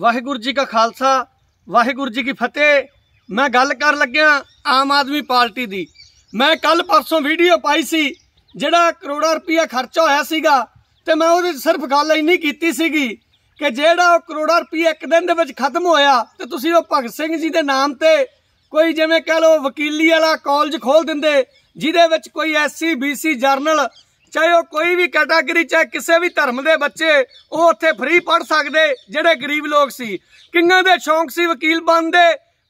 ਵਾਹਿਗੁਰੂ ਜੀ ਕਾ ਖਾਲਸਾ ਵਾਹਿਗੁਰੂ ਜੀ ਕੀ ਫਤਿਹ ਮੈਂ ਗੱਲ ਕਰਨ ਲੱਗਿਆ ਆਮ ਆਦਮੀ ਪਾਰਟੀ ਦੀ ਮੈਂ ਕੱਲ ਪਰਸੋਂ ਵੀਡੀਓ ਪਾਈ ਸੀ ਜਿਹੜਾ ਕਰੋੜਾ ਰੁਪਇਆ ਖਰਚਾ ਹੋਇਆ ਸੀਗਾ ਤੇ ਮੈਂ ਉਹਦੇ ਸਿਰਫ ਗੱਲ ਇੰਨੀ ਕੀਤੀ ਸੀਗੀ ਕਿ ਜਿਹੜਾ ਉਹ ਕਰੋੜਾ ਰੁਪਇਆ ਇੱਕ ਦਿਨ ਦੇ ਵਿੱਚ ਖਤਮ ਹੋਇਆ ਤੇ ਤੁਸੀਂ ਉਹ ਭਗਤ ਸਿੰਘ ਜੀ ਦੇ ਨਾਮ ਤੇ ਕੋਈ ਜਿਵੇਂ ਕਹ ਲਓ ਵਕੀਲੀ ਵਾਲਾ ਕਾਲਜ ਖੋਲ ਦਿੰਦੇ ਜਿਹਦੇ ਵਿੱਚ ਕੋਈ ਐਸਸੀ ਬੀਸੀ ਜਰਨਲ ਚਾਹੇ ਉਹ ਕੋਈ ਵੀ ਕੈਟਾਗਰੀ ਚਾਹੇ ਕਿਸੇ ਵੀ ਧਰਮ ਦੇ ਬੱਚੇ ਉਹ ਉੱਥੇ ਫ੍ਰੀ ਪੜ ਸਕਦੇ ਜਿਹੜੇ ਗਰੀਬ ਲੋਕ ਸੀ ਕਿੰਨਾਂ ਦੇ ਸ਼ੌਂਕ ਸੀ ਵਕੀਲ ਬਣਦੇ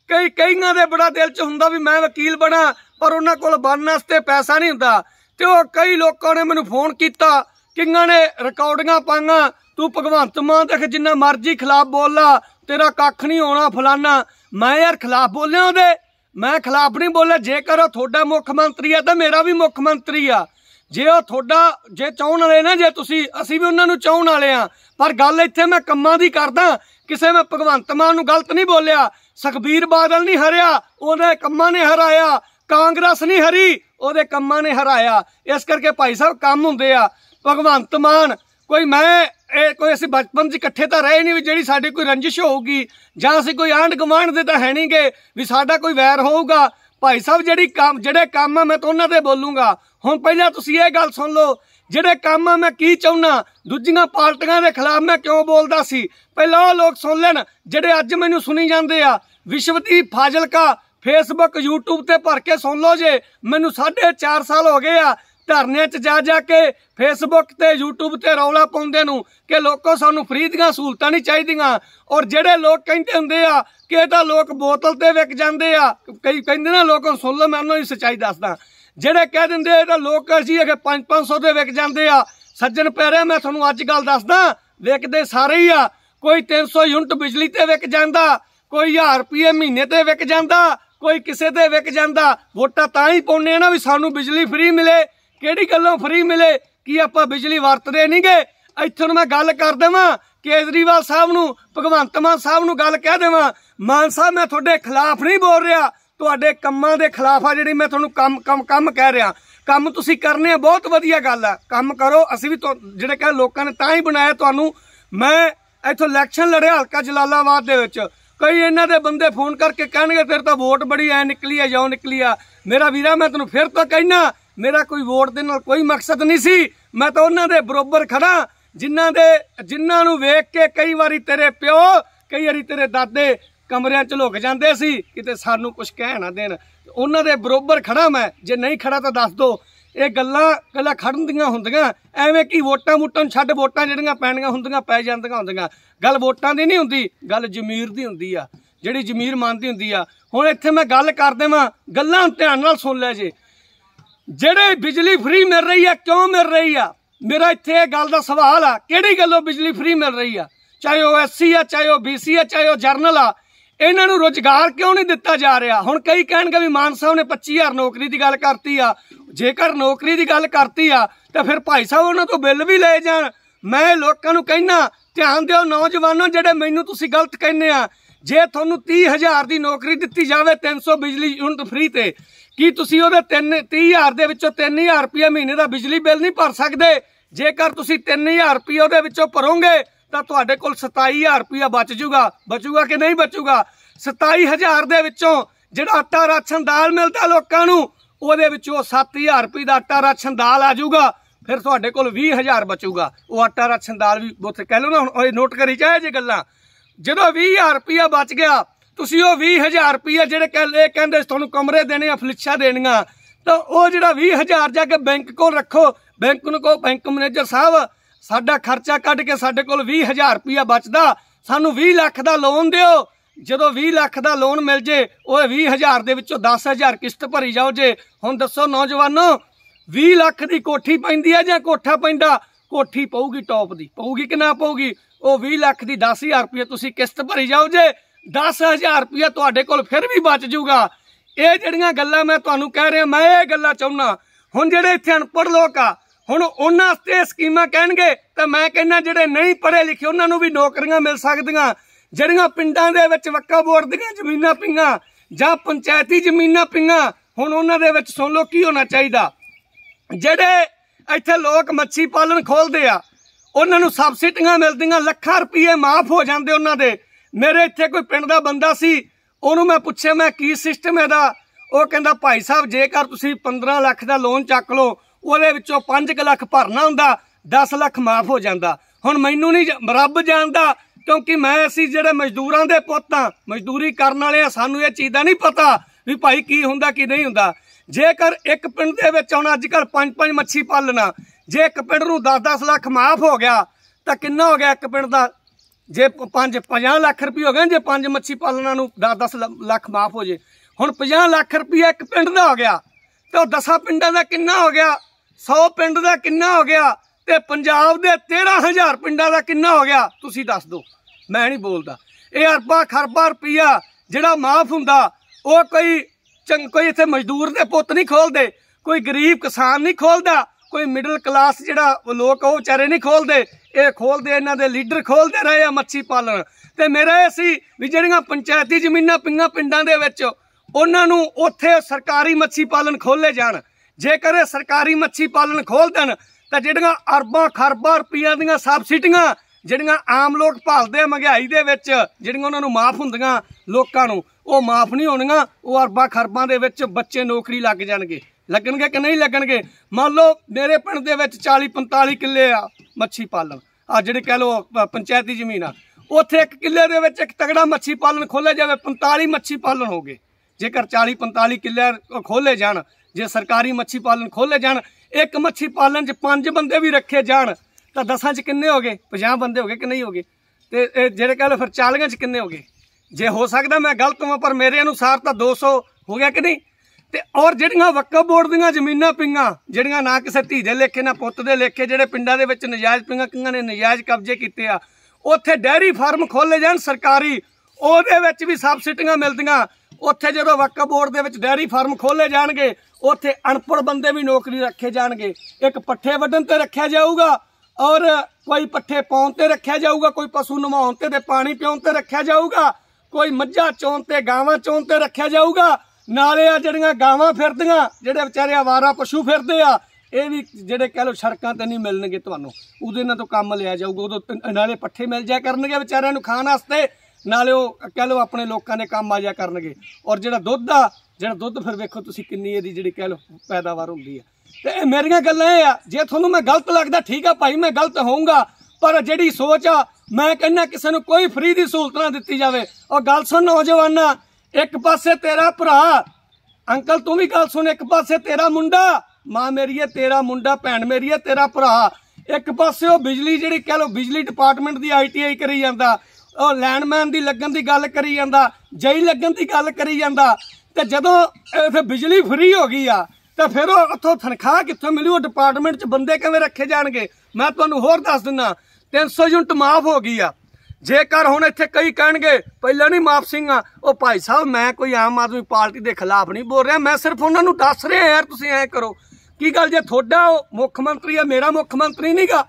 ਕਈ ਕਈਆਂ ਦੇ ਬੜਾ ਦਿਲ 'ਚ ਹੁੰਦਾ ਵੀ ਮੈਂ ਵਕੀਲ ਬਣਾ ਪਰ ਉਹਨਾਂ ਕੋਲ ਬਣਨ ਵਾਸਤੇ ਪੈਸਾ ਨਹੀਂ ਹੁੰਦਾ ਤੇ ਉਹ ਕਈ ਲੋਕਾਂ ਨੇ ਮੈਨੂੰ ਫੋਨ ਕੀਤਾ ਕਿੰਨਾਂ ਨੇ ਰਿਕਾਰਡਿੰਗਾਂ ਪਾਈਆਂ ਤੂੰ ਭਗਵੰਤ ਮਾਨ ਦੇਖ ਜਿੰਨਾ ਮਰਜ਼ੀ ਖਿਲਾਫ ਬੋਲਾ ਤੇਰਾ ਕੱਖ ਨਹੀਂ ਹੋਣਾ ਫਲਾਨਾ ਮੈਂ ਯਾਰ ਖਿਲਾਫ ਬੋਲਿਆ ਉਹਦੇ ਮੈਂ ਖਿਲਾਫ ਨਹੀਂ ਬੋਲਿਆ ਜੇਕਰ ਉਹ ਤੁਹਾਡਾ ਮੁੱਖ ਮੰਤਰੀ ਆ ਤਾਂ ਮੇਰਾ ਵੀ ਮੁੱਖ ਮੰਤਰੀ ਆ ਜੇ ਉਹ ਤੁਹਾਡਾ ਜੇ ਚਾਹਣ ਵਾਲੇ ਨਾ ਜੇ ਤੁਸੀਂ ਅਸੀਂ ਵੀ ਉਹਨਾਂ ਨੂੰ ਚਾਹਣ ਵਾਲੇ ਆ ਪਰ ਗੱਲ ਇੱਥੇ ਮੈਂ ਕੰਮਾਂ ਦੀ ਕਰਦਾ ਕਿਸੇ ਮੈਂ ਭਗਵੰਤ ਮਾਨ ਨੂੰ ਗਲਤ ਨਹੀਂ ਬੋਲਿਆ ਸੁਖਬੀਰ ਬਾਦਲ ਨਹੀਂ ਹਰਿਆ ਉਹਦੇ ਕੰਮਾਂ ਨੇ ਹਰਾਇਆ ਕਾਂਗਰਸ ਨਹੀਂ ਹਰੀ ਉਹਦੇ ਕੰਮਾਂ ਨੇ ਹਰਾਇਆ ਇਸ ਕਰਕੇ ਭਾਈ ਸਾਹਿਬ ਕੰਮ ਹੁੰਦੇ ਆ ਭਗਵੰਤ ਮਾਨ ਕੋਈ ਮੈਂ ਇਹ ਕੋਈ ਅਸੀਂ ਬਚਪਨ 'ਚ ਇਕੱਠੇ ਤਾਂ ਰਹੇ ਨਹੀਂ ਵੀ ਜਿਹੜੀ ਸਾਡੀ ਕੋਈ ਰੰਜਿਸ਼ ਹੋਊਗੀ ਜਾਂ ਅਸੀਂ ਕੋਈ ਆਂਢ ਗਵਾਂਢ ਦੇ ਤਾਂ ਹੈ ਨਹੀਂਗੇ ਵੀ ਸਾਡਾ ਕੋਈ ਵੈਰ ਹੋਊਗਾ ਭਾਈ ਸਾਹਿਬ ਜਿਹੜੀ ਕੰਮ ਜਿਹੜੇ ਕੰਮ ਆ ਮੈਂ ਤਾਂ ਉਹਨਾਂ ਤੇ ਬੋਲੂੰਗਾ ਹੁਣ ਪਹਿਲਾਂ ਤੁਸੀਂ ਇਹ ਗੱਲ ਸੁਣ ਲਓ ਜਿਹੜੇ ਕੰਮ ਆ ਮੈਂ ਕੀ ਚਾਹੁੰਨਾ ਦੂਜੀਆਂ ਪਾਰਟੀਆਂ ਦੇ ਖਿਲਾਫ ਮੈਂ ਕਿਉਂ ਬੋਲਦਾ ਸੀ ਪਹਿਲਾਂ ਉਹ ਲੋਕ ਸੁਣ ਲੈਣ ਜਿਹੜੇ ਅੱਜ ਮੈਨੂੰ ਸੁਣੀ ਜਾਂਦੇ ਆ ਵਿਸ਼ਵਦੀਪ ਫਾਜ਼ਲਕਾ ਫੇਸਬੁੱਕ YouTube ਤੇ ਭਰ ਕੇ ਸੁਣ ਲਓ ਜੇ ਮੈਨੂੰ 4.5 ਸਾਲ ਹੋ ਗਏ ਆ ਧਰਨੇ 'ਚ ਜਾ ਜਾ ਕੇ ਫੇਸਬੁੱਕ ਤੇ YouTube ਤੇ ਰੌਲਾ ਪਾਉਂਦੇ ਨੂੰ ਕਿ ਲੋਕੋ ਸਾਨੂੰ ਫ੍ਰੀ ਦੀਆਂ ਸਹੂਲਤਾਂ ਨਹੀਂ ਚਾਹੀਦੀਆਂ ਔਰ ਜਿਹੜੇ ਲੋਕ ਕਹਿੰਦੇ ਹੁੰਦੇ ਆ ਕਿ ਇਹ ਤਾਂ ਲੋਕ ਬੋਤਲ ਤੇ ਵਿਕ ਜਾਂਦੇ ਆ ਕਈ ਕਹਿੰਦੇ ਨਾ ਲੋਕਾਂ ਸੁਣ ਲੈ ਮੈਂ ਉਹਨਾਂ ਦੀ ਸੱਚਾਈ ਦੱਸਦਾ ਜਿਹੜੇ ਕਹਿ ਦਿੰਦੇ ਇਹ ਤਾਂ ਲੋਕ ਅਸੀਂ ਅਗੇ 5-500 ਦੇ ਵਿਕ ਜਾਂਦੇ ਆ ਸੱਜਣ ਪਿਆਰੇ ਮੈਂ ਤੁਹਾਨੂੰ ਅੱਜ ਗੱਲ ਦੱਸਦਾ ਵਿਕਦੇ ਸਾਰੇ ਹੀ ਆ ਕੋਈ 300 ਯੂਨਿਟ ਬਿਜਲੀ ਤੇ ਵਿਕ ਜਾਂਦਾ ਕੋਈ 1000 ਰੁਪਏ ਮਹੀਨੇ ਤੇ ਵਿਕ ਜਾਂਦਾ ਕੋਈ ਕਿਸੇ ਤੇ ਵਿਕ ਜਾਂਦਾ ਵੋਟਾਂ ਤਾਂ ਹੀ ਪਾਉਣੇ ਆ ਨਾ ਵੀ ਸਾਨੂੰ ਬਿਜਲੀ ਫ੍ਰੀ ਮਿਲੇ ਕਿਹੜੀ ਗੱਲੋਂ ਫ੍ਰੀ ਮਿਲੇ ਕੀ ਆਪਾਂ ਬਿਜਲੀ ਵਰਤਦੇ ਨਹੀਂਗੇ ਇੱਥੋਂ ਨੂੰ ਮੈਂ ਗੱਲ ਕਰ ਦੇਵਾਂ ਕੇਜਰੀਵਾਲ ਸਾਹਿਬ ਨੂੰ ਭਗਵੰਤ ਮਾਨ ਸਾਹਿਬ ਨੂੰ ਗੱਲ ਕਹਿ ਦੇਵਾਂ ਮਾਨ ਸਾਹਿਬ ਮੈਂ ਤੁਹਾਡੇ ਖਿਲਾਫ ਨਹੀਂ ਬੋਲ ਰਿਹਾ ਤੁਹਾਡੇ ਕੰਮਾਂ ਦੇ ਖਿਲਾਫ ਆ ਜਿਹੜੀ ਮੈਂ ਤੁਹਾਨੂੰ ਕੰਮ ਕੰਮ ਕੰਮ ਕਹਿ ਰਿਹਾ ਕੰਮ ਤੁਸੀਂ ਕਰਨੇ ਆ ਬਹੁਤ ਵਧੀਆ ਗੱਲ ਆ ਕੰਮ ਕਰੋ ਅਸੀਂ ਵੀ ਜਿਹੜੇ ਕਹੇ ਲੋਕਾਂ ਨੇ ਤਾਂ ਹੀ ਬਣਾਇਆ ਤੁਹਾਨੂੰ ਮੈਂ ਇੱਥੋਂ ਇਲੈਕਸ਼ਨ ਲੜਿਆ ਹਲਕਾ ਜਲਾਲਾਬਾਦ ਦੇ ਵਿੱਚ ਕਈ ਇਹਨਾਂ ਦੇ ਬੰਦੇ ਫੋਨ ਕਰਕੇ ਕਹਿਣਗੇ ਤੇਰੇ ਤਾਂ ਵੋਟ ਬੜੀ ਐ ਨਿਕਲੀ ਆ ਜਾਂ ਨਿਕਲੀ ਆ ਮੇਰਾ ਵੀਰਾ ਮੈਂ ਤੈਨੂੰ ਫਿਰ ਤਾਂ ਕਹਿਣਾ ਮੇਰਾ ਕੋਈ ਵੋਟ ਦੇ ਨਾਲ ਕੋਈ ਮਕਸਦ ਨਹੀਂ ਸੀ ਮੈਂ ਤਾਂ ਉਹਨਾਂ ਦੇ ਬਰੋਬਰ ਖੜਾ ਜਿਨ੍ਹਾਂ ਦੇ ਜਿਨ੍ਹਾਂ ਨੂੰ ਵੇਖ ਕੇ ਕਈ ਵਾਰੀ ਤੇਰੇ ਪਿਓ ਕਈ ਵਾਰੀ ਤੇਰੇ ਦਾਦੇ ਕਮਰਿਆਂ 'ਚ ਲੁਕ ਜਾਂਦੇ ਸੀ ਕਿਤੇ ਸਾਨੂੰ ਕੁਝ ਕਹਿ ਨਾ ਦੇਣ ਉਹਨਾਂ ਦੇ ਬਰੋਬਰ ਖੜਾ ਮੈਂ ਜੇ ਨਹੀਂ ਖੜਾ ਤਾਂ ਦੱਸ ਦੋ ਇਹ ਗੱਲਾਂ ਗੱਲਾਂ ਖੜਨ ਦੀਆਂ ਹੁੰਦੀਆਂ ਐਵੇਂ ਕੀ ਵੋਟਾਂ ਮੁੱਟਣ ਛੱਡ ਵੋਟਾਂ ਜਿਹੜੀਆਂ ਪੈਣੀਆਂ ਹੁੰਦੀਆਂ ਪੈ ਜਾਂਦੀਆਂ ਹੁੰਦੀਆਂ ਗੱਲ ਵੋਟਾਂ ਦੀ ਨਹੀਂ ਹੁੰਦੀ ਗੱਲ ਜ਼ਮੀਰ ਦੀ ਹੁੰਦੀ ਆ ਜਿਹੜੀ ਜ਼ਮੀਰ ਮੰਨਦੀ ਹੁੰਦੀ ਆ ਹੁਣ ਇੱਥੇ ਮੈਂ ਗੱਲ ਕਰ ਦੇਵਾਂ ਗੱਲਾਂ ਧਿਆਨ ਨਾਲ ਸੁਣ ਲੈ ਜੇ ਜਿਹੜੇ ਬਿਜਲੀ ਫ੍ਰੀ ਮਿਲ ਰਹੀ ਆ ਕਿਉਂ ਮਿਲ ਰਹੀ ਆ ਮੇਰਾ ਇੱਥੇ ਇਹ ਗੱਲ ਦਾ ਸਵਾਲ ਆ ਕਿਹੜੀ ਗੱਲੋਂ ਬਿਜਲੀ ਫ੍ਰੀ ਮਿਲ ਰਹੀ ਆ ਚਾਹੇ ਉਹ ਐਸਸੀ ਆ ਚਾਹੇ ਉਹ ਬੀਸੀ ਆ ਚਾਹੇ ਉਹ ਜਰਨਲ ਆ ਇਹਨਾਂ ਨੂੰ ਰੋਜ਼ਗਾਰ ਕਿਉਂ ਨਹੀਂ ਦਿੱਤਾ ਜਾ ਰਿਹਾ ਹੁਣ ਕਈ ਕਹਿਣਗੇ ਵੀ ਮਾਨ ਸਾਹਿਬ ਨੇ 25000 ਨੌਕਰੀ ਦੀ ਗੱਲ ਕਰਤੀ ਆ ਜੇਕਰ ਨੌਕਰੀ ਦੀ ਗੱਲ ਕਰਤੀ ਆ ਤਾਂ ਫਿਰ ਭਾਈ ਸਾਹਿਬ ਉਹਨਾਂ ਤੋਂ ਬਿੱਲ ਵੀ ਲੈ ਜਾਣ ਮੈਂ ਲੋਕਾਂ ਨੂੰ ਕਹਿਣਾ ਧਿਆਨ ਦਿਓ ਨੌਜਵਾਨੋ ਜਿਹੜੇ ਮੈਨੂੰ ਤੁਸੀਂ ਗਲਤ ਕਹਿੰਦੇ ਆ ਜੇ ਤੁਹਾਨੂੰ 30000 ਦੀ ਨੌਕਰੀ ਦਿੱਤੀ ਜਾਵੇ 300 ਬਿਜਲੀ ਯੂਨਿਟ ਫ੍ਰੀ ਤੇ ਕੀ ਤੁਸੀਂ ਉਹਦੇ 3 30000 ਦੇ ਵਿੱਚੋਂ 3000 ਰੁਪਏ ਮਹੀਨੇ ਦਾ ਬਿਜਲੀ ਬਿੱਲ ਨਹੀਂ ਭਰ ਸਕਦੇ ਜੇਕਰ ਤੁਸੀਂ 3000 ਰੁਪਏ ਉਹਦੇ ਵਿੱਚੋਂ ਭਰੋਗੇ ਤਾਂ ਤੁਹਾਡੇ ਕੋਲ 27000 ਰੁਪਏ ਬਚ ਜਾਊਗਾ ਬਚੂਗਾ ਕਿ ਨਹੀਂ ਬਚੂਗਾ 27000 ਦੇ ਵਿੱਚੋਂ ਜਿਹੜਾ ਆਟਾ ਰਾਸ਼ਨ ਦਾਲ ਮਿਲਦਾ ਲੋਕਾਂ ਨੂੰ ਉਹਦੇ ਵਿੱਚੋਂ 7000 ਰੁਪਏ ਦਾ ਆਟਾ ਰਾਸ਼ਨ ਦਾਲ ਆ ਜਾਊਗਾ ਫਿਰ ਤੁਹਾਡੇ ਕੋਲ 20000 ਬਚੂਗਾ ਉਹ ਆਟਾ ਰਾਸ਼ਨ ਦਾਲ ਵੀ ਉੱਥੇ ਕਹਿ ਲਓ ਨਾ ਹੁਣ ਇਹ ਨੋਟ ਕਰੀ ਚਾਹੇ ਜੇ ਗੱਲਾਂ ਜਦੋਂ 20000 ਰੁਪਏ ਬਚ ਗਿਆ ਤੁਸੀਂ ਉਹ 20000 ਰੁਪਏ ਜਿਹੜੇ ਕਹਿੰਦੇ ਕਹਿੰਦੇ ਤੁਹਾਨੂੰ ਕਮਰੇ ਦੇਣੇ ਆ ਫਲਿਛਾ ਦੇਣੀਆਂ ਤਾਂ ਉਹ ਜਿਹੜਾ 20000 ਜਾ ਕੇ ਬੈਂਕ ਕੋਲ ਰੱਖੋ ਬੈਂਕ ਨੂੰ ਕਹੋ ਬੈਂਕ ਮੈਨੇਜਰ ਸਾਹਿਬ ਸਾਡਾ ਖਰਚਾ ਕੱਢ ਕੇ ਸਾਡੇ ਕੋਲ 20000 ਰੁਪਏ ਬਚਦਾ ਸਾਨੂੰ 20 ਲੱਖ ਦਾ ਲੋਨ ਦਿਓ ਜਦੋਂ 20 ਲੱਖ ਦਾ ਲੋਨ ਮਿਲ ਜੇ ਉਹ 20000 ਦੇ ਵਿੱਚੋਂ 10000 ਕਿਸ਼ਤ ਭਰੀ ਜਾਓ ਜੇ ਹੁਣ ਦੱਸੋ ਨੌਜਵਾਨੋ 20 ਲੱਖ ਦੀ ਕੋਠੀ ਪੈਂਦੀ ਹੈ ਜਾਂ ਕੋਠਾ ਪੈਂਦਾ ਕੋਠੀ ਪਊਗੀ ਟੌਪ ਦੀ ਪਊਗੀ ਕਿ ਨਾ ਪਊਗੀ ਉਹ 20 ਲੱਖ ਦੀ 10000 ਰੁਪਏ ਤੁਸੀਂ ਕਿਸ਼ਤ ਭਰੀ ਜਾਓ ਜੇ 10000 ਰੁਪਏ ਤੁਹਾਡੇ ਕੋਲ ਫਿਰ ਵੀ ਬਚ ਜਾਊਗਾ ਇਹ ਜਿਹੜੀਆਂ ਗੱਲਾਂ ਮੈਂ ਤੁਹਾਨੂੰ ਕਹਿ ਰਿਹਾ ਮੈਂ ਇਹ ਗੱਲਾਂ ਚਾਹੁੰਨਾ ਹੁਣ ਜਿਹੜੇ ਇੱਥੇ ਅਨਪੜ ਲੋਕ ਆ ਹੁਣ ਉਹਨਾਂ ਵਾਸਤੇ ਸਕੀਮਾਂ ਕਹਿਣਗੇ ਤੇ ਮੈਂ ਕਹਿੰਦਾ ਜਿਹੜੇ ਨਹੀਂ ਪੜ੍ਹੇ ਲਿਖੇ ਉਹਨਾਂ ਨੂੰ ਵੀ ਨੌਕਰੀਆਂ ਮਿਲ ਸਕਦੀਆਂ ਜਿਹੜੀਆਂ ਪਿੰਡਾਂ ਦੇ ਵਿੱਚ ਵੱਕਾ ਬੋਰਡ ਦੀਆਂ ਜ਼ਮੀਨਾਂ ਪਈਆਂ ਜਾਂ ਪੰਚਾਇਤੀ ਜ਼ਮੀਨਾਂ ਪਈਆਂ ਹੁਣ ਉਹਨਾਂ ਦੇ ਵਿੱਚ ਸੁਣ ਲੋ ਕੀ ਹੋਣਾ ਚਾਹੀਦਾ ਜਿਹੜੇ ਇੱਥੇ ਲੋਕ ਮੱਛੀ ਪਾਲਣ ਖੋਲਦੇ ਆ ਉਹਨਾਂ ਨੂੰ ਸਬਸਿਡੀਆਂ ਮਿਲਦੀਆਂ ਲੱਖਾਂ ਰੁਪਏ ਮਾਫ ਹੋ ਜਾਂਦੇ ਉਹਨਾਂ ਦੇ ਮੇਰੇ ਇੱਥੇ ਕੋਈ ਪਿੰਡ ਦਾ ਬੰਦਾ ਸੀ ਉਹਨੂੰ ਮੈਂ ਪੁੱਛਿਆ ਮੈਂ ਕੀ ਸਿਸਟਮ ਹੈ ਦਾ ਉਹ ਕਹਿੰਦਾ ਭਾਈ ਸਾਹਿਬ ਜੇਕਰ ਤੁਸੀਂ 15 ਲੱਖ ਦਾ ਲੋਨ ਚੱਕ ਲਓ ਉਹਦੇ ਵਿੱਚੋਂ 5 ਲੱਖ ਭਰਨਾ ਹੁੰਦਾ 10 ਲੱਖ ਮਾਫ ਹੋ ਜਾਂਦਾ ਹੁਣ ਮੈਨੂੰ ਨਹੀਂ ਰੱਬ ਜਾਣਦਾ ਕਿਉਂਕਿ ਮੈਂ ਅਸੀਂ ਜਿਹੜੇ ਮਜ਼ਦੂਰਾਂ ਦੇ ਪੁੱਤ ਆ ਮਜ਼ਦੂਰੀ ਕਰਨ ਵਾਲੇ ਆ ਸਾਨੂੰ ਇਹ ਚੀਜ਼ ਦਾ ਨਹੀਂ ਪਤਾ ਵੀ ਭਾਈ ਕੀ ਹੁੰਦਾ ਕੀ ਨਹੀਂ ਹੁੰਦਾ ਜੇਕਰ ਇੱਕ ਪਿੰਡ ਦੇ ਵਿੱਚ ਹੁਣ ਅੱਜ ਕੱਲ 5-5 ਮੱਛੀ ਪਾਲਣਾ ਜੇ ਇੱਕ ਪਿੰਡ ਨੂੰ 10-10 ਲੱਖ ਮਾਫ ਹੋ ਗਿਆ ਤਾਂ ਕਿੰਨਾ ਹੋ ਗਿਆ ਇੱਕ ਪਿੰਡ ਦਾ ਜੇ 5 50 ਲੱਖ ਰੁਪਏ ਹੋ ਗਏ ਜੇ 5 ਮੱਛੀ ਪਾਲਣਾ ਨੂੰ 10 ਲੱਖ ਮਾਫ ਹੋ ਜੇ ਹੁਣ 50 ਲੱਖ ਰੁਪਏ ਇੱਕ ਪਿੰਡ ਦਾ ਹੋ ਗਿਆ ਤੇ ਉਹ ਪਿੰਡਾਂ ਦਾ ਕਿੰਨਾ ਹੋ ਗਿਆ 100 ਪਿੰਡ ਦਾ ਕਿੰਨਾ ਹੋ ਗਿਆ ਤੇ ਪੰਜਾਬ ਦੇ 13000 ਪਿੰਡਾਂ ਦਾ ਕਿੰਨਾ ਹੋ ਗਿਆ ਤੁਸੀਂ ਦੱਸ ਦਿਓ ਮੈਂ ਨਹੀਂ ਬੋਲਦਾ ਇਹ ਅਰਬਾਂ ਖਰਬਾਂ ਰੁਪਈਆ ਜਿਹੜਾ ਮਾਫ ਹੁੰਦਾ ਉਹ ਕੋਈ ਚੰਗ ਕੋਈ ਇੱਥੇ ਮਜ਼ਦੂਰ ਦੇ ਪੁੱਤ ਨਹੀਂ ਖੋਲਦੇ ਕੋਈ ਗਰੀਬ ਕਿਸਾਨ ਨਹੀਂ ਖੋਲਦਾ ਕੋਈ ਮਿਡਲ ਕਲਾਸ ਜਿਹੜਾ ਲੋਕ ਉਹ ਵਿਚਾਰੇ ਨਹੀਂ ਖੋਲਦੇ ਇਹ ਖੋਲਦੇ ਇਹਨਾਂ ਦੇ ਲੀਡਰ ਖੋਲਦੇ ਰਹੇ ਆ ਮੱਛੀ ਪਾਲਣ ਤੇ ਮੇਰਾ ਇਹ ਸੀ ਵੀ ਜਿਹੜੀਆਂ ਪੰਚਾਇਤੀ ਜ਼ਮੀਨਾਂ ਪਿੰਗਾ ਪਿੰਡਾਂ ਦੇ ਵਿੱਚ ਉਹਨਾਂ ਨੂੰ ਉੱਥੇ ਸਰਕਾਰੀ ਮੱਛੀ ਪਾਲਣ ਖੋਲੇ ਜਾਣ ਜੇਕਰ ਇਹ ਸਰਕਾਰੀ ਮੱਛੀ ਪਾਲਣ ਖੋਲ ਦੇਣ ਤਾਂ ਜਿਹੜੀਆਂ ਅਰਬਾਂ ਖਰਬਾਂ ਰੁਪਈਆਂ ਦੀਆਂ ਸਬਸਿਡੀਆਂ ਜਿਹੜੀਆਂ ਆਮ ਲੋਕ ਭਾਲਦੇ ਆ ਮਹਿੰਗਾਈ ਦੇ ਵਿੱਚ ਜਿਹੜੀਆਂ ਉਹਨਾਂ ਨੂੰ ਮਾਫ ਹੁੰਦੀਆਂ ਲੋਕਾਂ ਨੂੰ ਉਹ ਮਾਫ ਨਹੀਂ ਹੋਣੀਆਂ ਉਹ ਅਰਬਾਂ ਖਰਬਾਂ ਦੇ ਵਿੱਚ ਬੱਚੇ ਨੌਕਰੀ ਲੱਗ ਜਾਣਗੇ ਲੱਗਣਗੇ ਕਿ ਨਹੀਂ ਲੱਗਣਗੇ ਮੰਨ ਲਓ ਮੇਰੇ ਪਿੰਡ ਦੇ ਵਿੱਚ 40 45 ਕਿੱਲੇ ਆ ਮੱਛੀ ਪਾਲਣ ਆ ਜਿਹੜੇ ਕਹਿ ਲਓ ਪੰਚਾਇਤੀ ਜ਼ਮੀਨ ਆ ਉੱਥੇ ਇੱਕ ਕਿੱਲੇ ਦੇ ਵਿੱਚ ਇੱਕ ਤਗੜਾ ਮੱਛੀ ਪਾਲਣ ਖੋਲੇ ਜਾਵੇ 45 ਮੱਛੀ ਪਾਲਣ ਹੋਗੇ ਜੇਕਰ 40 45 ਕਿੱਲੇ ਖੋਲੇ ਜਾਣ ਜੇ ਸਰਕਾਰੀ ਮੱਛੀ ਪਾਲਣ ਖੋਲੇ ਜਾਣ ਇੱਕ ਮੱਛੀ ਪਾਲਣ 'ਚ ਪੰਜ ਬੰਦੇ ਵੀ ਰੱਖੇ ਜਾਣ ਤਾਂ ਦਸਾਂ 'ਚ ਕਿੰਨੇ ਹੋਗੇ 50 ਬੰਦੇ ਹੋਗੇ ਕਿ ਨਹੀਂ ਹੋਗੇ ਤੇ ਜਿਹੜੇ ਕਹ ਲੋ ਫਿਰ 40 'ਚ ਕਿੰਨੇ ਹੋਗੇ ਜੇ ਹੋ ਸਕਦਾ ਮੈਂ ਗਲਤ ਹਾਂ ਪਰ ਮੇਰੇ ਅਨੁਸਾਰ ਤਾਂ 200 ਹੋ ਗਿਆ ਕਿ ਨਹੀਂ ਤੇ ਔਰ ਜਿਹੜੀਆਂ ਵਕਫ ਬੋਰਡ ਦੀਆਂ ਜ਼ਮੀਨਾਂ ਪਿੰਗਾ ਜਿਹੜੀਆਂ ਨਾ ਕਿਸੇ ਧੀ ਦੇ ਲੇਖੇ ਨਾ ਪੁੱਤ ਦੇ ਲੇਖੇ ਜਿਹੜੇ ਪਿੰਡਾਂ ਦੇ ਵਿੱਚ ਨਜਾਇਜ਼ ਪਿੰਗਾ ਕਿੰਨਾਂ ਨੇ ਨਜਾਇਜ਼ ਕਬਜ਼ੇ ਕੀਤੇ ਆ ਉੱਥੇ ਡੈਰੀ ਫਾਰਮ ਖੋਲੇ ਜਾਣ ਸਰਕਾਰੀ ਉਹਦੇ ਵਿੱਚ ਵੀ ਸਬਸਿਡੀਆਂ ਮਿਲਦੀਆਂ ਉੱਥੇ ਜਦੋਂ ਵਕਫ ਬੋਰਡ ਦੇ ਵਿੱਚ ਡੈਰੀ ਫਾਰਮ ਖੋਲੇ ਜਾਣਗੇ ਉੱਥੇ ਅਨਪੜ ਬੰਦੇ ਵੀ ਨੌਕਰੀ ਰੱਖੇ ਜਾਣਗੇ ਇੱਕ ਪੱਠੇ ਵੱਢਣ ਤੇ ਰੱਖਿਆ ਜਾਊਗਾ ਔਰ ਕੋਈ ਪੱਠੇ ਪਾਉਣ ਤੇ ਰੱਖਿਆ ਜਾਊਗਾ ਕੋਈ ਪਸ਼ੂ ਨਮਾਉਣ ਤੇ ਤੇ ਪਾਣੀ ਪਿਉਣ ਤੇ ਰੱਖਿਆ ਜਾਊਗਾ ਕੋਈ ਮੱਝਾਂ ਚੋਣ ਤੇ ਗਾਵਾਂ ਚੋਣ ਤੇ ਰੱਖਿਆ ਜਾਊਗਾ ਨਾਲੇ ਆ ਜਿਹੜੀਆਂ ਗਾਵਾਂ ਫਿਰਦੀਆਂ ਜਿਹੜੇ ਵਿਚਾਰੇ ਆਵਾਰਾ ਪਸ਼ੂ ਫਿਰਦੇ ਆ ਇਹ ਵੀ ਜਿਹੜੇ ਕਹਿ ਲੋ ਸੜਕਾਂ ਤੇ ਨਹੀਂ ਮਿਲਣਗੇ ਤੁਹਾਨੂੰ ਉਹਦੇ ਨਾਲ ਤੋਂ ਕੰਮ ਲਿਆ ਜਾਊਗਾ ਉਦੋਂ ਨਾਲੇ ਪੱਠੇ ਮਿਲ ਜਾਇਆ ਕਰਨਗੇ ਵਿਚਾਰਿਆਂ ਨੂੰ ਖਾਣ ਵਾਸਤੇ ਨਾਲੇ ਉਹ ਕਹਿ ਲੋ ਆਪਣੇ ਲੋਕਾਂ ਦੇ ਕੰਮ ਆ ਜਾ ਕਰਨਗੇ ਔਰ ਜਿਹੜਾ ਦੁੱਧ ਆ ਜਿਹੜਾ ਦੁੱਧ ਫਿਰ ਵੇਖੋ ਤੁਸੀਂ ਕਿੰਨੀ ਇਹਦੀ ਜਿਹੜੀ ਕਹਿ ਲੋ ਪੈਦਾਵਾਰ ਹੁੰਦੀ ਆ ਤੇ ਇਹ ਮੇਰੀਆਂ ਗੱਲਾਂ ਆ ਜੇ ਤੁਹਾਨੂੰ ਮੈਂ ਗਲਤ ਲੱਗਦਾ ਠੀਕ ਆ ਭਾਈ ਮੈਂ ਗਲਤ ਹੋਊਂਗਾ ਪਰ ਜਿਹੜੀ ਸੋਚ ਆ ਮੈਂ ਕਹਿੰਦਾ ਕਿਸੇ ਨੂੰ ਕੋਈ ਫ੍ਰੀ ਦੀ ਸਹੂਲਤ ਨਾ ਦਿੱਤੀ ਜਾਵੇ ਔਰ ਗੱਲ ਸੁਣ ਨੌਜਵਾਨਾਂ ਇੱਕ ਪਾਸੇ ਤੇਰਾ ਭਰਾ ਅੰਕਲ ਤੂੰ ਵੀ ਗੱਲ ਸੁਣ ਇੱਕ ਪਾਸੇ ਤੇਰਾ ਮੁੰਡਾ ਮਾਂ ਮੇਰੀਏ ਤੇਰਾ ਮੁੰਡਾ ਭੈਣ ਮੇਰੀਏ ਤੇਰਾ ਭਰਾ ਇੱਕ ਪਾਸੇ ਉਹ ਬਿਜਲੀ ਜਿਹੜੀ ਕਹ ਲੋ ਬਿਜਲੀ ਡਿਪਾਰਟਮੈਂਟ ਦੀ ਆਈਟੀਆਈ ਕਰੀ ਜਾਂਦਾ ਉਹ ਲੈਂਡਮੈਨ ਦੀ ਲੱਗਣ ਦੀ ਗੱਲ ਕਰੀ ਜਾਂਦਾ ਜਈ ਲੱਗਣ ਦੀ ਗੱਲ ਕਰੀ ਜਾਂਦਾ ਤੇ ਜਦੋਂ ਇਥੇ ਬਿਜਲੀ ਫ੍ਰੀ ਹੋ ਗਈ ਆ ਤੇ ਫਿਰ ਉਹ ਉੱਥੋਂ ਤਨਖਾਹ ਕਿੱਥੋਂ ਮਿਲੂ ਉਹ ਡਿਪਾਰਟਮੈਂਟ 'ਚ ਬੰਦੇ ਕਿਵੇਂ ਰੱਖੇ ਜਾਣਗੇ ਮੈਂ ਤੁਹਾਨੂੰ ਹੋਰ ਦੱਸ ਦਿੰਨਾ 300 ਯੂਨਿਟ ਮਾਫ ਹੋ ਗਈ ਆ ਜੇਕਰ ਹੁਣ ਇੱਥੇ ਕਈ ਕਹਿਣਗੇ ਪਹਿਲਾਂ ਨਹੀਂ ਮਾਫ ਸਿੰਘ ਆ ਉਹ ਭਾਈ ਸਾਹਿਬ ਮੈਂ ਕੋਈ ਆਮ ਆਦਮੀ ਪਾਰਟੀ ਦੇ ਖਿਲਾਫ ਨਹੀਂ ਬੋਲ ਰਿਹਾ ਮੈਂ ਸਿਰਫ ਉਹਨਾਂ ਨੂੰ ਦੱਸ ਰਿਹਾ ਯਾਰ ਤੁਸੀਂ ਐ ਕਰੋ ਕੀ ਗੱਲ ਜੇ ਤੁਹਾਡਾ ਮੁੱਖ ਮੰਤਰੀ ਆ ਮੇਰਾ ਮੁੱਖ ਮੰਤਰੀ ਨਹੀਂਗਾ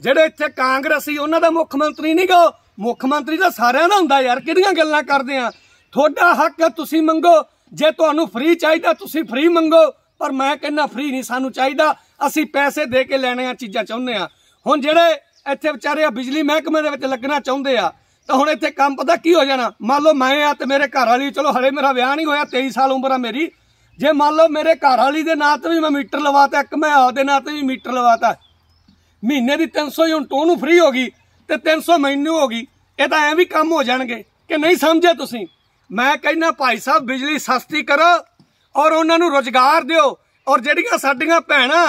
ਜਿਹੜੇ ਇੱਥੇ ਕਾਂਗਰਸੀ ਉਹਨਾਂ ਦਾ ਮੁੱਖ ਮੰਤਰੀ ਨਹੀਂਗਾ ਮੁੱਖ ਮੰਤਰੀ ਤਾਂ ਸਾਰਿਆਂ ਦਾ ਹੁੰਦਾ ਯਾਰ ਕਿਹੜੀਆਂ ਗੱਲਾਂ ਕਰਦੇ ਆ ਤੁਹਾਡਾ ਹੱਕ ਤੁਸੀਂ ਮੰਗੋ ਜੇ ਤੁਹਾਨੂੰ ਫ੍ਰੀ ਚਾਹੀਦਾ ਤੁਸੀਂ ਫ੍ਰੀ ਮੰਗੋ ਪਰ ਮੈਂ ਕਹਿੰਦਾ ਫ੍ਰੀ ਨਹੀਂ ਸਾਨੂੰ ਚਾਹੀਦਾ ਅਸੀਂ ਪੈਸੇ ਦੇ ਕੇ ਲੈਣੇ ਆ ਚੀਜ਼ਾਂ ਚਾਹੁੰਦੇ ਆ ਹੁਣ ਜਿਹੜੇ ਇੱਥੇ ਵਿਚਾਰੇ ਆ ਬਿਜਲੀ ਮਹਿਕਮੇ ਦੇ ਵਿੱਚ ਲੱਗਣਾ ਚਾਹੁੰਦੇ ਆ ਤਾਂ ਹੁਣ ਇੱਥੇ ਕੰਮ ਪਤਾ ਕੀ ਹੋ ਜਾਣਾ ਮੰਨ ਲਓ ਮੈਂ ਆ ਤੇ ਮੇਰੇ ਘਰ ਵਾਲੀ ਚਲੋ ਹਲੇ ਮੇਰਾ ਵਿਆਹ ਨਹੀਂ ਹੋਇਆ 23 ਸਾਲ ਉਮਰ ਆ ਮੇਰੀ ਜੇ ਮੰਨ ਲਓ ਮੇਰੇ ਘਰ ਵਾਲੀ ਦੇ ਨਾਂ ਤੇ ਵੀ ਮੈਂ ਮੀਟਰ ਲਵਾਤਾ ਇੱਕ ਮੈਂ ਦੇ ਨਾਂ ਤੇ ਵੀ ਮੀਟਰ ਲਵਾਤਾ ਮਹੀਨੇ ਦੀ 300 ਯੂਨਿਟ ਉਹਨੂੰ ਫ੍ਰੀ ਹੋ ਗਈ ਤੇ 300 ਮੈਨੂੰ ਹੋ ਗਈ ਇਹ ਤਾਂ ਐ ਵੀ ਕੰਮ ਹੋ ਜਾਣਗੇ ਕਿ ਨਹੀਂ ਸਮਝੇ ਤੁਸੀਂ ਮੈਂ ਕਹਿੰਦਾ ਭਾਈ ਸਾਹਿਬ ਬਿਜਲੀ ਸਸਤੀ ਕਰੋ ਔਰ ਉਹਨਾਂ ਨੂੰ ਰੋਜ਼ਗਾਰ ਦਿਓ ਔਰ ਜਿਹੜੀਆਂ ਸਾਡੀਆਂ ਭੈਣਾਂ